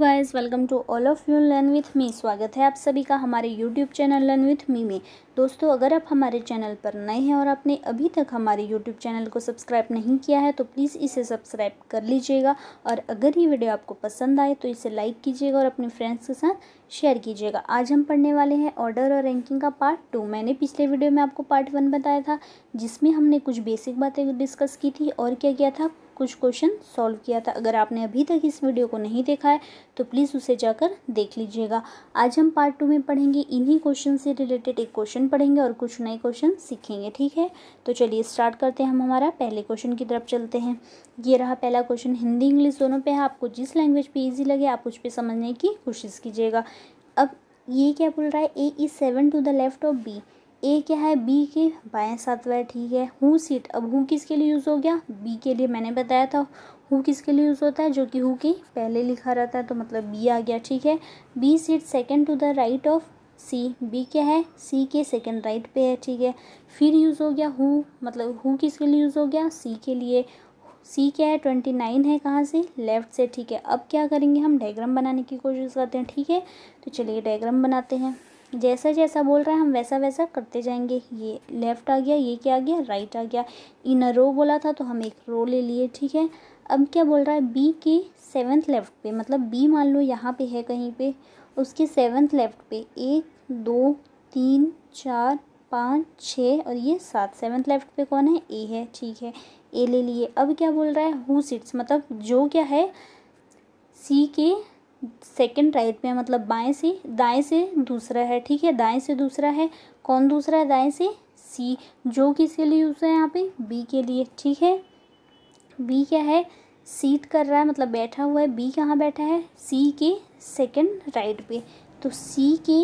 guys welcome to all of you learn with me स्वागत है आप सभी का हमारे YouTube channel learn with me में दोस्तों अगर आप हमारे चैनल पर नए हैं और आपने अभी तक हमारे यूट्यूब चैनल को सब्सक्राइब नहीं किया है तो प्लीज़ इसे सब्सक्राइब कर लीजिएगा और अगर ये वीडियो आपको पसंद आए तो इसे लाइक कीजिएगा और अपने फ्रेंड्स के साथ शेयर कीजिएगा आज हम पढ़ने वाले हैं ऑर्डर और रैंकिंग का पार्ट टू मैंने पिछले वीडियो में आपको पार्ट वन बताया था जिसमें हमने कुछ बेसिक बातें डिस्कस की थी और क्या किया था कुछ क्वेश्चन सॉल्व किया था अगर आपने अभी तक इस वीडियो को नहीं देखा है तो प्लीज़ उसे जाकर देख लीजिएगा आज हम पार्ट टू में पढ़ेंगे इन्हीं क्वेश्चन से रिलेटेड एक क्वेश्चन पढ़ेंगे और कुछ नए क्वेश्चन सीखेंगे ठीक है तो चलिए स्टार्ट करते हैं हम हमारा पहले क्वेश्चन की तरफ चलते हैं ये रहा पहला क्वेश्चन हिंदी इंग्लिश दोनों पे है आपको जिस लैंग्वेज पर ईजी लगे आप उस पर समझने की कोशिश कीजिएगा अब ये क्या बोल रहा है A is seven to the left of B A क्या है बी के बाएं सातवा ठीक है हु सीट अब हु किसके लिए यूज़ हो गया बी के लिए मैंने बताया था हु किसके लिए यूज़ होता है जो कि हु की पहले लिखा रहता है तो मतलब बी आ गया ठीक है B seat second to the right of C B क्या है सी के सेकेंड राइट पे है ठीक है फिर यूज़ हो गया हु मतलब हु किसके लिए यूज़ हो गया सी के लिए सी क्या है ट्वेंटी नाइन है कहाँ से लेफ़्ट से ठीक है अब क्या करेंगे हम डायग्राम बनाने की कोशिश करते हैं ठीक है तो चलिए डायग्राम बनाते हैं जैसा जैसा बोल रहा है हम वैसा वैसा करते जाएंगे ये लेफ़्ट आ गया ये क्या आ गया राइट आ गया इन अ रो बोला था तो हम एक रो ले लिए ठीक है अब क्या बोल रहा है बी के सेवन्थ लेफ़्ट पे मतलब बी मान लो यहाँ पे है कहीं पे उसके सेवन्थ लेफ़्ट पे एक दो तीन चार पाँच छः और ये सात सेवन्थ लेफ्ट पे कौन है ए है ठीक है ए ले लिए अब क्या बोल रहा है हु सिट्स मतलब जो क्या है सी के सेकंड राइट में मतलब बाएं से दाएं से दूसरा है ठीक है दाएं से दूसरा है कौन दूसरा है दाएं से सी जो किसके लिए यूज़ है यहाँ पे बी के लिए ठीक है बी क्या है सीट कर रहा है मतलब बैठा हुआ है बी कहाँ बैठा है सी के सेकंड राइट पे तो सी के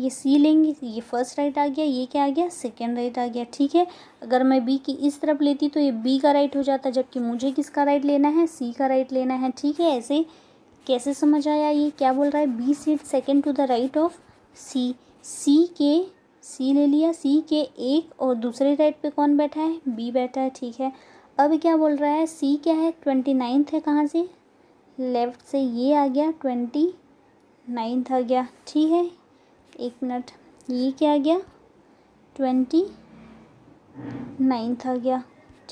ये सी लेंगे ये फर्स्ट राइट आ गया ये क्या आ गया सेकेंड राइट आ गया ठीक है अगर मैं बी की इस तरफ लेती तो ये बी का राइट हो जाता जबकि मुझे किसका राइट लेना है सी का राइट लेना है ठीक है ऐसे कैसे समझ आया ये क्या बोल रहा है B seat second to the right of C C के सी ले लिया सी के एक और दूसरे राइट पे कौन बैठा है बी बैठा है ठीक है अब क्या बोल रहा है सी क्या है ट्वेंटी नाइन्थ है कहाँ से लेफ़्ट से ये आ गया ट्वेंटी नाइन्थ आ गया ठीक है एक मिनट ये क्या आ गया ट्वेंटी नाइन्थ आ गया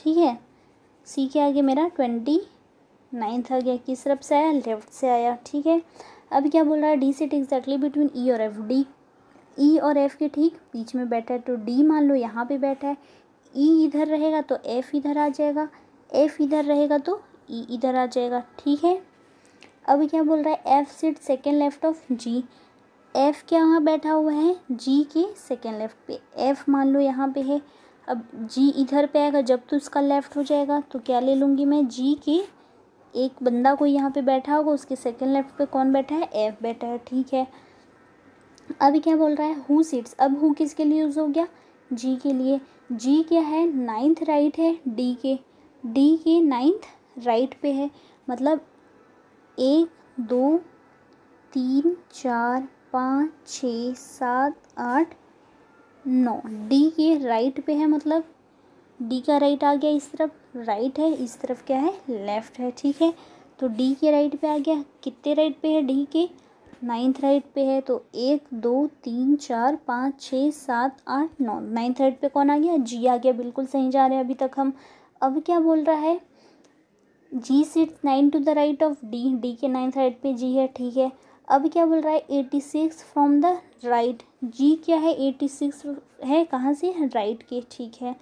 ठीक है सी के आ गया मेरा ट्वेंटी नाइन्थ आ गया किस तरफ से आया लेफ्ट से आया ठीक है अब क्या बोल रहा है D sit exactly between E और एफ डी ई और एफ के ठीक बीच में बैठा है तो डी मान लो यहाँ पे बैठा है ई e इधर रहेगा तो एफ इधर आ जाएगा एफ इधर रहेगा तो ई e इधर आ जाएगा ठीक है अब क्या बोल रहा है F seat second left of G F क्या वहाँ बैठा हुआ है जी के सेकेंड लेफ्ट पे एफ मान लो यहाँ पे है अब जी इधर पे आएगा जब तो उसका लेफ्ट हो जाएगा तो क्या ले लूँगी मैं जी के एक बंदा कोई यहाँ पे बैठा होगा उसके सेकंड लेफ्ट पे कौन बैठा है एफ बैठा है ठीक है अभी क्या बोल रहा है हु सीट्स अब हु किसके लिए यूज़ हो गया जी के लिए जी क्या है नाइन्थ राइट है डी के डी के नाइन्थ राइट पे है मतलब एक दो तीन चार पाँच छ सात आठ नौ डी के राइट पे है मतलब डी का राइट आ गया इस तरफ राइट है इस तरफ क्या है लेफ़्ट है ठीक है तो डी के राइट पे आ गया कितने राइट पे है डी के नाइन्थ राइट पे है तो एक दो तीन चार पाँच छः सात आठ नौ नाइन्थ राइट पे कौन आ गया जी आ गया बिल्कुल सही जा रहे हैं अभी तक हम अब क्या बोल रहा है G sits nine to the right of D D के नाइन्थ राइट पे जी है ठीक है अब क्या बोल रहा है eighty six from the right G क्या है एटी सिक्स है कहाँ से राइट के ठीक है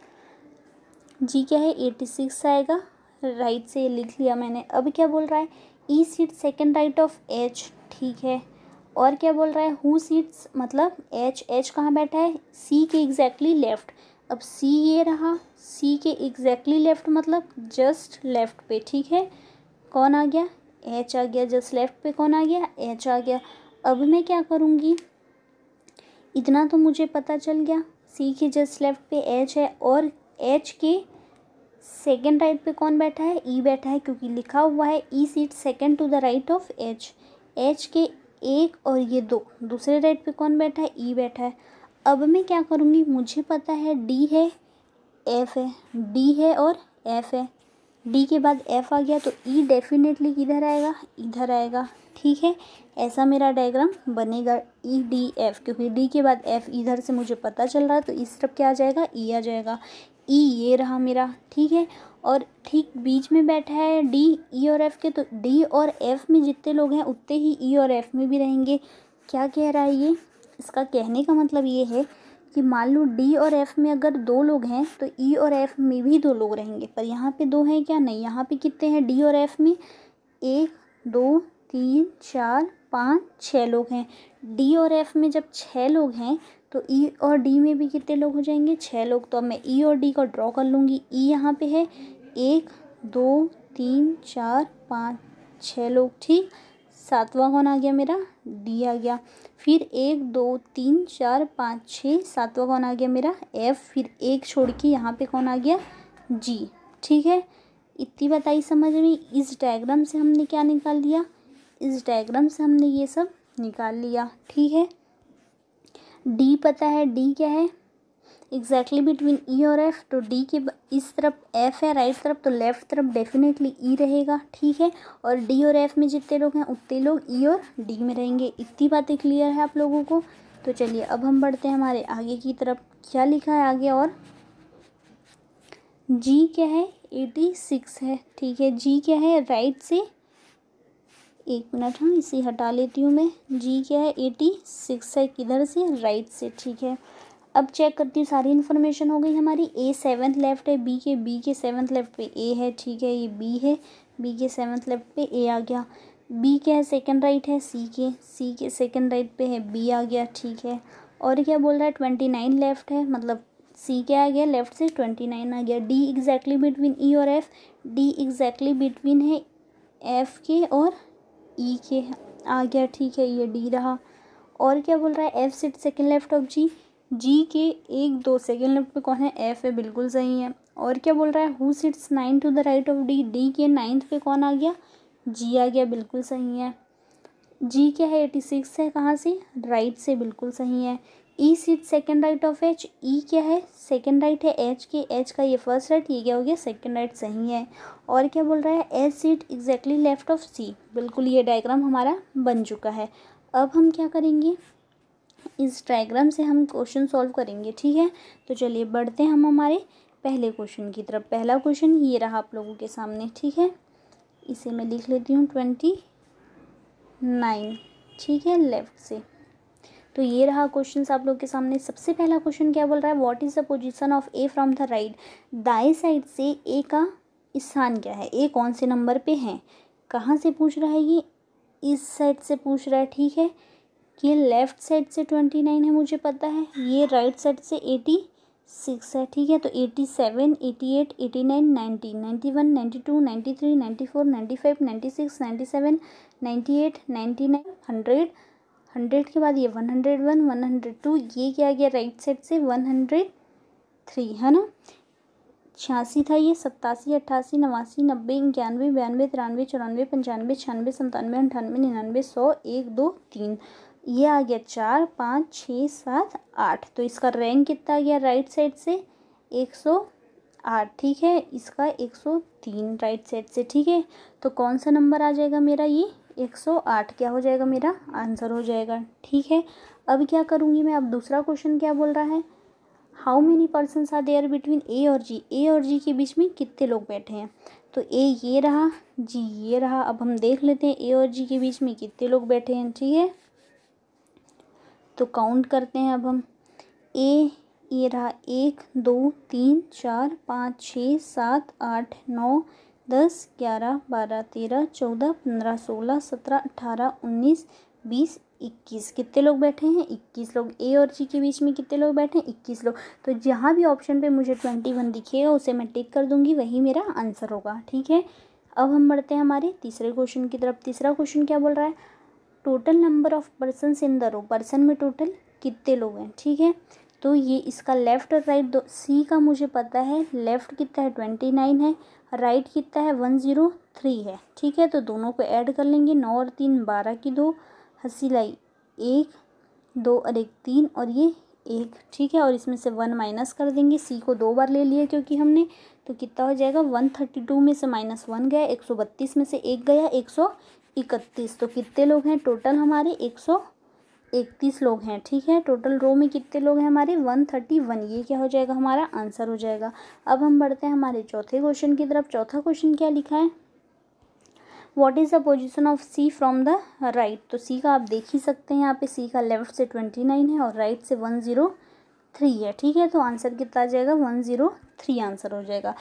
जी क्या है एटी सिक्स आएगा राइट से लिख लिया मैंने अब क्या बोल रहा है E seat second right of H ठीक है और क्या बोल रहा है हु सीट्स मतलब एच एच कहाँ बैठा है सी के एग्जैक्टली लेफ्ट अब सी ये रहा सी के एग्जैक्टली लेफ्ट मतलब जस्ट लेफ्ट पे ठीक है कौन आ गया एच आ गया जस्ट लेफ्ट पे कौन आ गया एच आ गया अब मैं क्या करूँगी इतना तो मुझे पता चल गया सी के जस्ट लेफ्ट पे एच है और एच के सेकेंड राइट पे कौन बैठा है ई e बैठा है क्योंकि लिखा हुआ है E seat second to the right of H H के एक और ये दो दूसरे राइट पे कौन बैठा है ई e बैठा है अब मैं क्या करूँगी मुझे पता है डी है एफ़ है डी है और एफ़ है डी के बाद एफ आ गया तो ई e डेफिनेटली किधर आएगा इधर आएगा ठीक है ऐसा मेरा डायग्राम बनेगा ई डी एफ क्योंकि डी के बाद एफ इधर से मुझे पता चल रहा है तो इस तरफ क्या आ जाएगा ई e आ जाएगा ई ये रहा मेरा ठीक है और ठीक बीच में बैठा है डी ई और एफ़ के तो डी और एफ़ में जितने लोग हैं उतने ही ई और एफ़ में भी रहेंगे क्या कह रहा है ये इसका कहने का मतलब ये है कि मान लो डी और एफ़ में अगर दो लोग हैं तो ई और एफ़ में भी दो लोग रहेंगे पर यहाँ पे दो हैं क्या नहीं यहाँ पे कितने हैं डी और एफ़ में एक दो तीन चार पाँच छः लोग हैं डी और एफ़ में जब छः लोग हैं तो ई e और डी में भी कितने लोग हो जाएंगे छः लोग तो अब मैं ई e और डी को ड्रॉ कर लूँगी ई e यहाँ पे है एक दो तीन चार पाँच छः लोग ठीक सातवां कौन आ गया मेरा डी आ गया फिर एक दो तीन चार पाँच छः सातवां कौन आ गया मेरा एफ फिर एक छोड़ के यहाँ पे कौन आ गया जी ठीक है इतनी बताई समझ में इस डायग्राम से हमने क्या निकाल लिया इस डायग्राम से हमने ये सब निकाल लिया ठीक है डी पता है डी क्या है एग्जैक्टली बिटवीन ई और एफ तो डी के इस तरफ एफ है राइट तरफ तो लेफ्ट तरफ डेफिनेटली ई e रहेगा ठीक है और डी और एफ में जितने लोग हैं उतने लोग ई e और डी में रहेंगे इतनी बातें क्लियर है आप लोगों को तो चलिए अब हम बढ़ते हैं हमारे आगे की तरफ क्या लिखा है आगे और जी क्या है एटी सिक्स है ठीक है जी क्या है राइट से एक मिनट हाँ इसे हटा लेती हूँ मैं जी क्या है एटी सिक्स है किधर से राइट से ठीक है अब चेक करती हूँ सारी इन्फॉर्मेशन हो गई हमारी ए सेवन्थ लेफ्ट है बी के बी के सेवन्थ लेफ्ट पे ए है ठीक है ये बी है बी के सेवन्थ लेफ्ट पे ए आ गया बी क्या है सेकेंड राइट है सी के सी के सेकेंड राइट पे है बी आ गया ठीक है और क्या बोल रहा है ट्वेंटी नाइन लेफ्ट है मतलब सी क्या आ गया लेफ्ट से ट्वेंटी नाइन आ गया डी एग्जैक्टली बिटवीन ई और एफ डी एग्जैक्टली बिटवीन है एफ के और ई e के आ गया ठीक है ये डी रहा और क्या बोल रहा है F sit second left of G G के एक दो सेकेंड लेफ्ट पे कौन है एफ है बिल्कुल सही है और क्या बोल रहा है who sits nine to the right of D D के नाइन्थ पे कौन आ गया जी आ गया बिल्कुल सही है जी क्या है एटी सिक्स है कहाँ से राइट से बिल्कुल सही है E seat second right of H E क्या है सेकेंड राइट है एच के एच का ये फर्स्ट राइट ये क्या हो गया सेकेंड राइट सही है और क्या बोल रहा है H seat exactly left of C बिल्कुल ये डायग्राम हमारा बन चुका है अब हम क्या करेंगे इस डायग्राम से हम क्वेश्चन सॉल्व करेंगे ठीक है तो चलिए बढ़ते हैं हम हमारे पहले क्वेश्चन की तरफ पहला क्वेश्चन ये रहा आप लोगों के सामने ठीक है इसे मैं लिख लेती हूँ ट्वेंटी नाइन ठीक है लेफ्ट से तो ये रहा क्वेश्चन आप लोग के सामने सबसे पहला क्वेश्चन क्या बोल रहा है what is the position of A from the right दाए साइड से ए का स्थान क्या है ए कौन से नंबर पे है कहाँ से पूछ रहा है ये इस साइड से पूछ रहा है ठीक है ये लेफ़्ट साइड से ट्वेंटी नाइन है मुझे पता है ये राइट साइड से एटी सिक्स है ठीक है तो eighty seven eighty eight eighty nine ninety ninety one ninety two ninety three ninety four ninety five ninety six ninety seven ninety eight ninety nine hundred hundred के बाद ये one hundred one one hundred two ये क्या गया right side से one hundred three है ना छियासी था ये सत्तासी अट्ठासी नवासी नब्बे इक्यानवे बयानवे तिरानवे चौरानवे पंचानवे छियानवे संतानवे अंठानवे निन्यानवे सौ एक दो तीन ये आ गया चार पाँच छः सात आठ तो इसका रैंक कितना आ गया राइट साइड से एक सौ आठ ठीक है इसका एक सौ तीन राइट साइड से ठीक है तो कौन सा नंबर आ जाएगा मेरा ये 108 क्या हो जाएगा मेरा आंसर हो जाएगा ठीक है अब क्या करूँगी मैं अब दूसरा क्वेश्चन क्या बोल रहा है how many person are there between A और जी ए और जी के बीच में कितने लोग बैठे हैं तो ए ये रहा जी ये रहा अब हम देख लेते हैं ए और जी के बीच में कितने लोग बैठे हैं ठीक है तो काउंट करते हैं अब हम ए ये रहा एक दो तीन चार पाँच छः सात आठ नौ दस ग्यारह बारह तेरह चौदह पंद्रह सोलह सत्रह अठारह उन्नीस बीस इक्कीस कितने लोग बैठे हैं इक्कीस लोग ए और जी के बीच में कितने लोग बैठे हैं इक्कीस लोग तो जहाँ भी ऑप्शन पे मुझे ट्वेंटी वन दिखेगा उसे मैं टिक कर दूंगी वही मेरा आंसर होगा ठीक है अब हम बढ़ते हैं हमारे तीसरे क्वेश्चन की तरफ तीसरा क्वेश्चन क्या बोल रहा है total number of person in the row person में टोटल कितने लोग हैं ठीक है तो ये इसका लेफ़्ट और राइट दो सी का मुझे पता है लेफ़्ट कितना है ट्वेंटी नाइन है राइट कितना है वन ज़ीरो थ्री है ठीक है तो दोनों को ऐड कर लेंगे नौ और तीन बारह की दो हसी लाई एक दो और एक तीन और ये एक ठीक है और इसमें से वन माइनस कर देंगे सी को दो बार ले लिया क्योंकि हमने तो कितना हो जाएगा वन थर्टी टू में से माइनस वन गया एक सौ बत्तीस में से एक गया एक सौ इकतीस तो कितने लोग हैं टोटल हमारे एक सौ इकतीस लोग हैं ठीक है टोटल रो में कितने लोग हैं हमारे वन थर्टी वन ये क्या हो जाएगा हमारा आंसर हो जाएगा अब हम बढ़ते हैं हमारे चौथे क्वेश्चन की तरफ चौथा क्वेश्चन क्या लिखा है what is the position of C from the right तो सी का आप देख ही सकते हैं यहाँ पे सी का लेफ्ट से ट्वेंटी नाइन है और राइट से वन ज़ीरो थ्री है ठीक है तो आंसर कितना आ जाएगा वन ज़ीरो थ्री आंसर हो जाएगा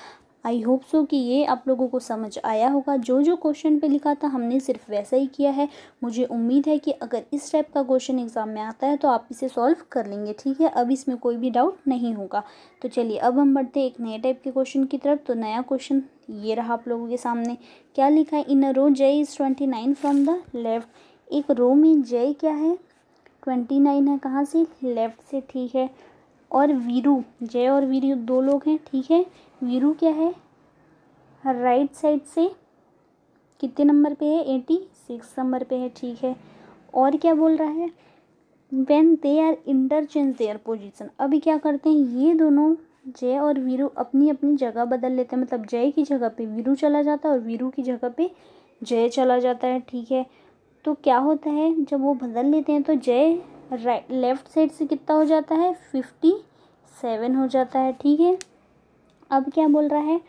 आई होप सो कि ये आप लोगों को समझ आया होगा जो जो क्वेश्चन पे लिखा था हमने सिर्फ वैसा ही किया है मुझे उम्मीद है कि अगर इस टाइप का क्वेश्चन एग्ज़ाम में आता है तो आप इसे सॉल्व कर लेंगे ठीक है अब इसमें कोई भी डाउट नहीं होगा तो चलिए अब हम बढ़ते हैं एक नए टाइप के क्वेश्चन की तरफ तो नया क्वेश्चन ये रहा आप लोगों के सामने क्या लिखा है इन a row J is twenty nine from the left एक रो में जय क्या है ट्वेंटी नाइन है कहाँ से लेफ़्ट से ठीक है और वीरू जय और वीरू दो लोग हैं ठीक है वीरू क्या है राइट साइड से कितने नंबर पे है एटी सिक्स नंबर पे है ठीक है और क्या बोल रहा है when they are interchange their position अभी क्या करते हैं ये दोनों जय और वीरू अपनी अपनी जगह बदल लेते हैं मतलब जय की जगह पे वीरू चला जाता है और वीरू की जगह पे जय चला जाता है ठीक है तो क्या होता है जब वो बदल लेते हैं तो जय राइट लेफ़्ट साइड से कितना हो जाता है फिफ्टी सेवन हो जाता है ठीक है अब क्या बोल रहा है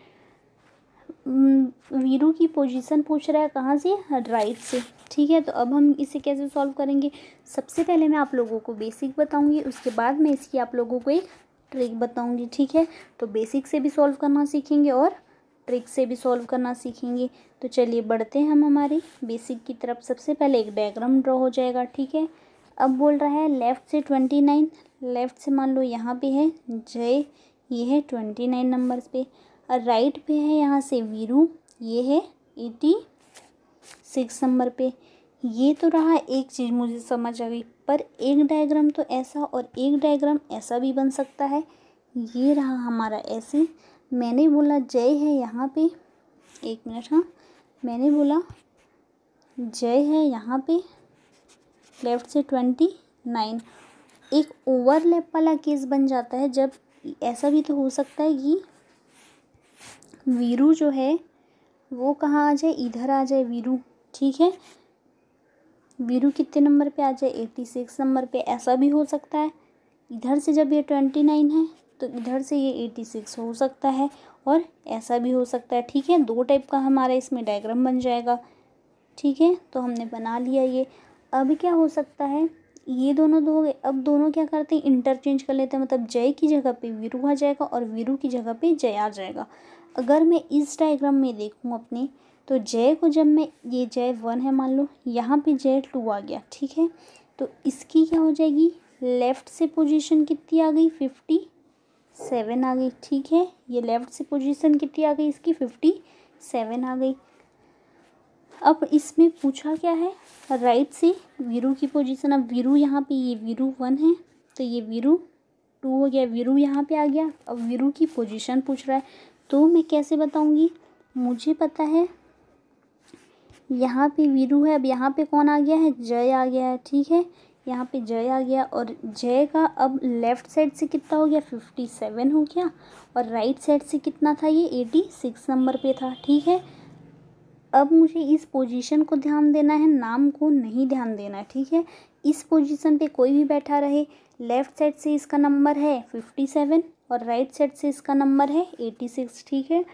हम्म, वीरू की पोजीशन पूछ रहा है कहाँ से राइट से ठीक है तो अब हम इसे कैसे सॉल्व करेंगे सबसे पहले मैं आप लोगों को बेसिक बताऊंगी उसके बाद मैं इसकी आप लोगों को एक ट्रिक बताऊंगी ठीक है तो बेसिक से भी सॉल्व करना सीखेंगे और ट्रिक से भी सॉल्व करना सीखेंगे तो चलिए बढ़ते हैं हम हमारे बेसिक की तरफ सबसे पहले एक डायग्राम ड्रॉ हो जाएगा ठीक है अब बोल रहा है लेफ़्ट से ट्वेंटी नाइन लेफ़्ट से मान लो यहाँ पे है जय ये है ट्वेंटी नाइन नंबर्स पे और राइट पे है यहाँ से वीरू ये है एटी सिक्स नंबर पे ये तो रहा एक चीज़ मुझे समझ आ गई पर एक डायग्राम तो ऐसा और एक डायग्राम ऐसा भी बन सकता है ये रहा हमारा ऐसे मैंने बोला जय है यहाँ पे एक मिनट हाँ मैंने बोला जय है यहाँ पे लेफ्ट से ट्वेंटी नाइन एक ओवरलैप वाला केस बन जाता है जब ऐसा भी तो हो सकता है कि वीरू जो है वो कहाँ आ जाए इधर आ जाए वीरू ठीक है वीरू कितने नंबर पे आ जाए एट्टी सिक्स नंबर पे ऐसा भी हो सकता है इधर से जब ये ट्वेंटी नाइन है तो इधर से ये एटी सिक्स हो सकता है और ऐसा भी हो सकता है ठीक है दो टाइप का हमारा इसमें डायग्राम बन जाएगा ठीक है तो हमने बना लिया ये अब क्या हो सकता है ये दोनों दो गए अब दोनों क्या करते हैं इंटरचेंज कर लेते हैं मतलब जय की जगह पे वीरू आ जाएगा और वीरू की जगह पे जय आ जाएगा अगर मैं इस डायग्राम में देखूँ अपने तो जय को जब मैं ये जय वन है मान लो यहाँ पे जय टू आ गया ठीक है तो इसकी क्या हो जाएगी लेफ़्ट से पोजीशन कितनी आ गई फिफ्टी सेवन आ गई ठीक है ये लेफ़्ट से पोजीशन कितनी आ गई इसकी फिफ्टी सेवन आ गई अब इसमें पूछा क्या है राइट से वीरू की पोजीशन अब वीरू यहाँ पे ये वीरू वन है तो ये वीरू टू हो गया वीरू यहाँ पे आ गया अब वीरू की पोजीशन पूछ रहा है तो मैं कैसे बताऊँगी मुझे पता है यहाँ पे वीरू है अब यहाँ पे कौन आ गया है जय आ गया है ठीक है यहाँ पे जय आ गया और जय का अब लेफ़्ट साइड से कितना हो गया फिफ्टी सेवन हो गया और राइट साइड से कितना था ये एटी सिक्स नंबर पे था ठीक है अब मुझे इस पोजीशन को ध्यान देना है नाम को नहीं ध्यान देना है ठीक है इस पोजीशन पे कोई भी बैठा रहे लेफ़्ट साइड से इसका नंबर है फिफ्टी सेवन और राइट साइड से इसका नंबर है एटी सिक्स ठीक है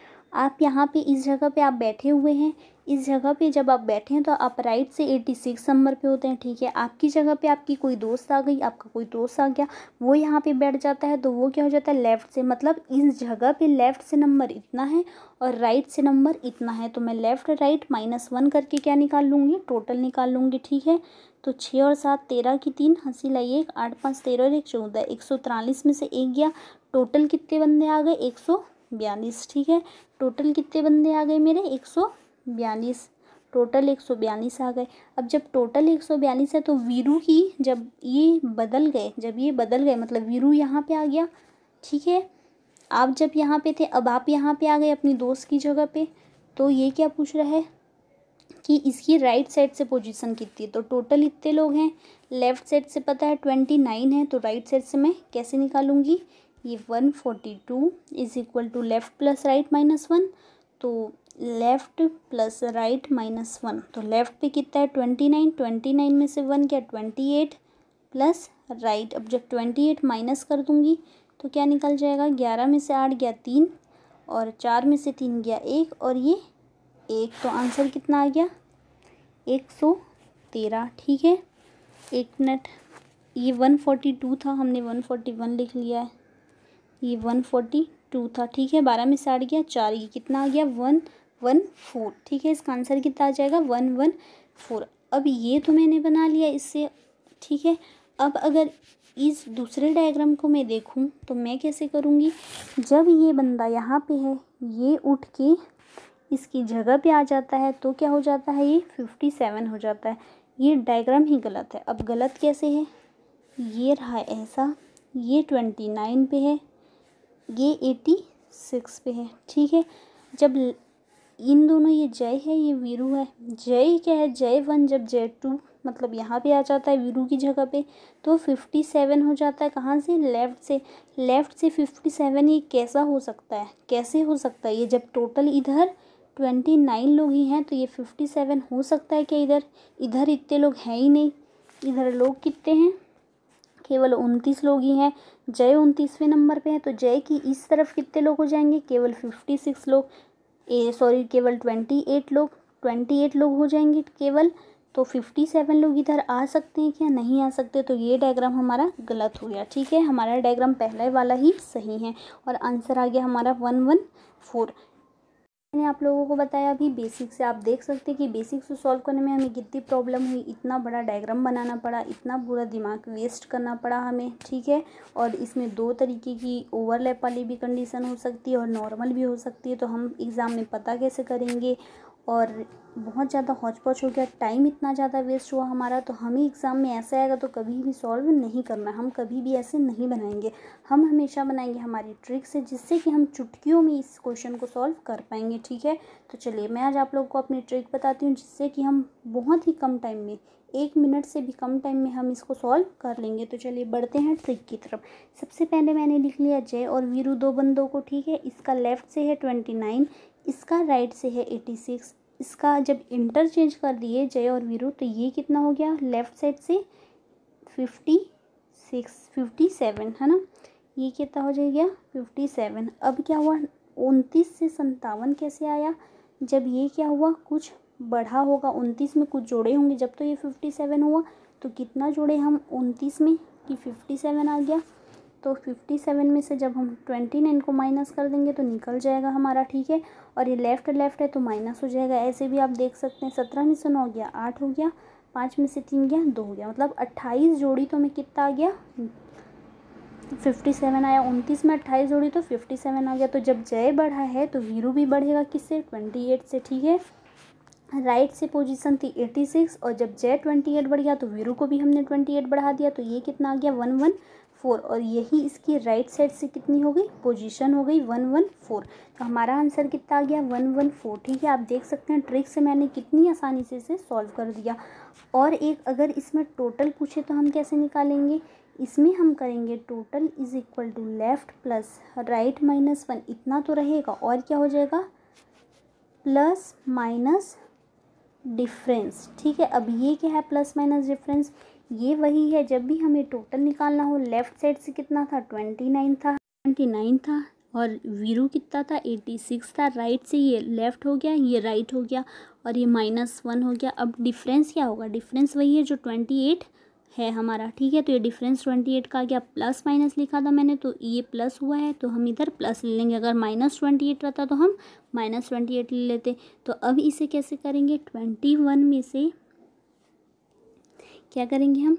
आप यहाँ पे इस जगह पे आप बैठे हुए हैं इस जगह पे जब आप बैठे हैं तो आप राइट से एट्टी सिक्स नंबर पे होते हैं ठीक है आपकी जगह पे आपकी कोई दोस्त आ गई आपका कोई दोस्त आ गया वो यहाँ पे बैठ जाता है तो वो क्या हो जाता है लेफ़्ट से मतलब इस जगह पे लेफ़्ट से नंबर इतना है और राइट से नंबर इतना है तो मैं लेफ़्ट राइट माइनस वन करके क्या निकाल लूँगी टोटल निकाल लूँगी ठीक है तो छः और सात तेरह की तीन हंसी लाइए एक आठ पाँच तेरह और एक चौदह एक सौ तिरालीस में से एक गया टोटल कितने बंदे आ गए एक सौ बयालीस ठीक है टोटल कितने बंदे आ गए मेरे एक सौ बयालीस टोटल एक सौ बयालीस आ गए अब जब टोटल एक सौ बयालीस है तो वीरू ही जब ये बदल गए जब ये बदल गए मतलब वीरू यहाँ पे आ गया ठीक है आप जब यहाँ पे थे अब आप यहाँ पे आ गए अपनी दोस्त की जगह पे तो ये क्या पूछ रहा है कि इसकी राइट साइड से पोजीशन कितनी है तो टोटल इतने लोग हैं लेफ़्ट साइड से पता है ट्वेंटी नाइन है तो राइट साइड से मैं कैसे निकालूंगी ये one forty two is equal to left plus right minus one तो left plus right minus one तो लेफ़्ट पे कितना है ट्वेंटी नाइन ट्वेंटी नाइन में से वन क्या ट्वेंटी एट प्लस राइट अब जब ट्वेंटी एट माइनस कर दूंगी तो क्या निकल जाएगा ग्यारह में से आठ गया तीन और चार में से तीन गया एक और ये एक तो आंसर कितना आ गया एक सौ तेरह ठीक है एक मिनट ये वन फोर्टी टू था हमने वन फोर्टी वन लिख लिया है ये वन फोर्टी टू था ठीक है बारह में से आठ गया चार ये कितना आ गया वन वन फोर ठीक है इसका आंसर कितना आ जाएगा वन वन फोर अब ये तो मैंने बना लिया इससे ठीक है अब अगर इस दूसरे डायग्राम को मैं देखूं तो मैं कैसे करूंगी जब ये बंदा यहाँ पे है ये उठ के इसकी जगह पे आ जाता है तो क्या हो जाता है ये फिफ्टी सेवन हो जाता है ये डायग्राम ही गलत है अब गलत कैसे है ये रहा ऐसा ये ट्वेंटी नाइन पे है ये एटी सिक्स पे है ठीक है जब इन दोनों ये जय है ये वीरू है जय क्या है जय वन जब जय टू मतलब यहाँ पे आ जाता है वीरू की जगह पे तो फिफ्टी सेवन हो जाता है कहाँ से लेफ़्ट से लेफ़्ट से फिफ्टी सेवन ये कैसा हो सकता है कैसे हो सकता है ये जब टोटल इधर ट्वेंटी नाइन लोग ही हैं तो ये फिफ्टी सेवन हो सकता है क्या इधर इधर इतने लोग हैं ही नहीं इधर लोग कितने हैं केवल उनतीस लोग ही हैं जय उनतीसवें नंबर पे है तो जय की इस तरफ कितने लोग हो जाएंगे केवल फिफ्टी सिक्स लोग सॉरी केवल ट्वेंटी एट लोग ट्वेंटी एट लोग हो जाएंगे केवल तो फिफ्टी सेवन लोग इधर आ सकते हैं क्या नहीं आ सकते तो ये डायग्राम हमारा गलत हो गया ठीक है हमारा डायग्राम पहले वाला ही सही है और आंसर आ गया हमारा वन वन फोर मैंने आप लोगों को बताया अभी बेसिक से आप देख सकते हैं कि बेसिक से सॉल्व करने में हमें कितनी प्रॉब्लम हुई इतना बड़ा डायग्राम बनाना पड़ा इतना पूरा दिमाग वेस्ट करना पड़ा हमें ठीक है और इसमें दो तरीके की ओवरलैप वाली भी कंडीशन हो सकती है और नॉर्मल भी हो सकती है तो हम एग्ज़ाम में पता कैसे करेंगे और बहुत ज़्यादा हौच पौच हो गया टाइम इतना ज़्यादा वेस्ट हुआ हमारा तो हमें एग्ज़ाम में ऐसे आएगा तो कभी भी सॉल्व नहीं करना हम कभी भी ऐसे नहीं बनाएंगे हम हमेशा बनाएंगे हमारी ट्रिक से जिससे कि हम चुटकियों में इस क्वेश्चन को सॉल्व कर पाएंगे ठीक है तो चलिए मैं आज आप लोग को अपनी ट्रिक बताती हूँ जिससे कि हम बहुत ही कम टाइम में एक मिनट से भी कम टाइम में हम इसको सॉल्व कर लेंगे तो चलिए बढ़ते हैं ट्रिक की तरफ सबसे पहले मैंने लिख लिया जय और वीरू दो बंदों को ठीक है इसका लेफ़्ट से है ट्वेंटी नाइन इसका राइट से है एटी सिक्स इसका जब इंटरचेंज कर दिए जय और वीरू तो ये कितना हो गया लेफ़्ट साइड से फिफ्टी सिक्स फिफ्टी सेवन है ना ये कितना हो जाएगा फिफ्टी सेवन अब क्या हुआ उनतीस से संतावन कैसे आया जब ये क्या हुआ कुछ बढ़ा होगा उनतीस में कुछ जोड़े होंगे जब तो ये फिफ्टी सेवन हुआ तो कितना जोड़े हम उनतीस में कि फिफ्टी सेवन आ गया तो फिफ्टी सेवन में से जब हम ट्वेंटी नाइन को माइनस कर देंगे तो निकल जाएगा हमारा ठीक है और ये लेफ़्ट लेफ़्ट है तो माइनस हो जाएगा ऐसे भी आप देख सकते हैं सत्रह में से नौ हो गया आठ हो गया पाँच में से तीन गया दो हो गया मतलब अट्ठाईस जोड़ी तो हमें कितना आ गया फिफ्टी सेवन आया उनतीस में अट्ठाईस जोड़ी तो फिफ्टी सेवन आ गया तो जब जय बढ़ा है तो वीरू भी बढ़ेगा किससे ट्वेंटी एट से ठीक है राइट से पोजीशन थी एटी सिक्स और जब जय ट्वेंटी एट बढ़ गया तो वीरू को भी हमने ट्वेंटी एट बढ़ा दिया तो ये कितना आ गया वन वन फोर और यही इसकी राइट साइड से कितनी हो गई पोजीशन हो गई वन वन फोर तो हमारा आंसर कितना आ गया वन वन फोर ठीक है आप देख सकते हैं ट्रिक से मैंने कितनी आसानी से इसे सॉल्व कर दिया और एक अगर इसमें टोटल पूछे तो हम कैसे निकालेंगे इसमें हम करेंगे total is equal to left plus right minus one इतना तो रहेगा और क्या हो जाएगा प्लस माइनस डिफरेंस ठीक है अब ये क्या है प्लस माइनस डिफरेंस ये वही है जब भी हमें टोटल निकालना हो लेफ़्ट साइड से कितना था ट्वेंटी नाइन था ट्वेंटी नाइन था और वीरू कितना था एटी सिक्स था राइट से ये लेफ़्ट हो गया ये राइट हो गया और ये माइनस वन हो गया अब डिफरेंस क्या होगा डिफरेंस वही है जो ट्वेंटी एट है हमारा ठीक है तो ये डिफरेंस ट्वेंटी एट का गया प्लस माइनस लिखा था मैंने तो ये प्लस हुआ है तो हम इधर प्लस ले लेंगे अगर माइनस ट्वेंटी एट रहता तो हम माइनस ट्वेंटी एट ले लेते तो अब इसे कैसे करेंगे ट्वेंटी वन में से क्या करेंगे हम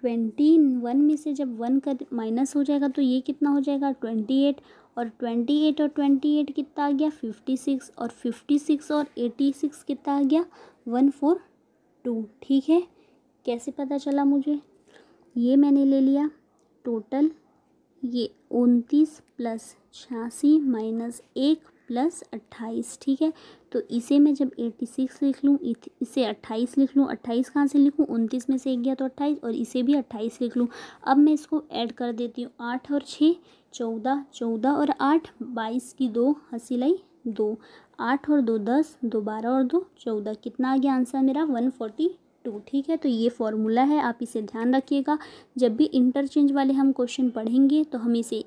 ट्वेंटी वन में से जब वन का माइनस हो जाएगा तो ये कितना हो जाएगा ट्वेंटी एट और ट्वेंटी एट और ट्वेंटी एट कितना आ गया फिफ्टी सिक्स और फिफ्टी सिक्स और एटी सिक्स कितना आ गया वन फोर टू ठीक है कैसे पता चला मुझे ये मैंने ले लिया टोटल ये उनतीस प्लस छियासी माइनस एक प्लस अट्ठाईस ठीक है तो इसे मैं जब एट्टी सिक्स लिख लूँ इसे अट्ठाईस लिख लूँ अट्ठाईस कहाँ से लिखूँ उनतीस में से एक गया तो अट्ठाईस और इसे भी अट्ठाईस लिख लूँ अब मैं इसको ऐड कर देती हूँ आठ और छः चौदह चौदह और आठ बाईस की दो हंसी लाई दो आठ और दो दस दो बारह और दो चौदह कितना आ गया आंसर मेरा वन फोर्टी टू ठीक है तो ये फॉर्मूला है आप इसे ध्यान रखिएगा जब भी इंटरचेंज वाले हम क्वेश्चन पढ़ेंगे तो हम इसे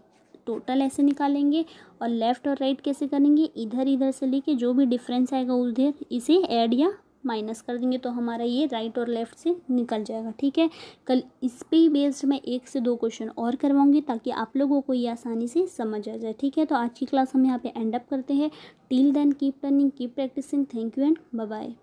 टोटल ऐसे निकालेंगे और लेफ़्ट और राइट कैसे करेंगे इधर इधर से लेके जो भी डिफरेंस आएगा उधर इसे ऐड या माइनस कर देंगे तो हमारा ये राइट और लेफ़्ट से निकल जाएगा ठीक है कल इस पर ही बेस्ड मैं एक से दो क्वेश्चन और करवाऊंगी ताकि आप लोगों को ये आसानी से समझ आ जाए ठीक है तो आज की क्लास हम यहाँ पे एंड अप करते हैं till then keep turning keep practising thank you and bye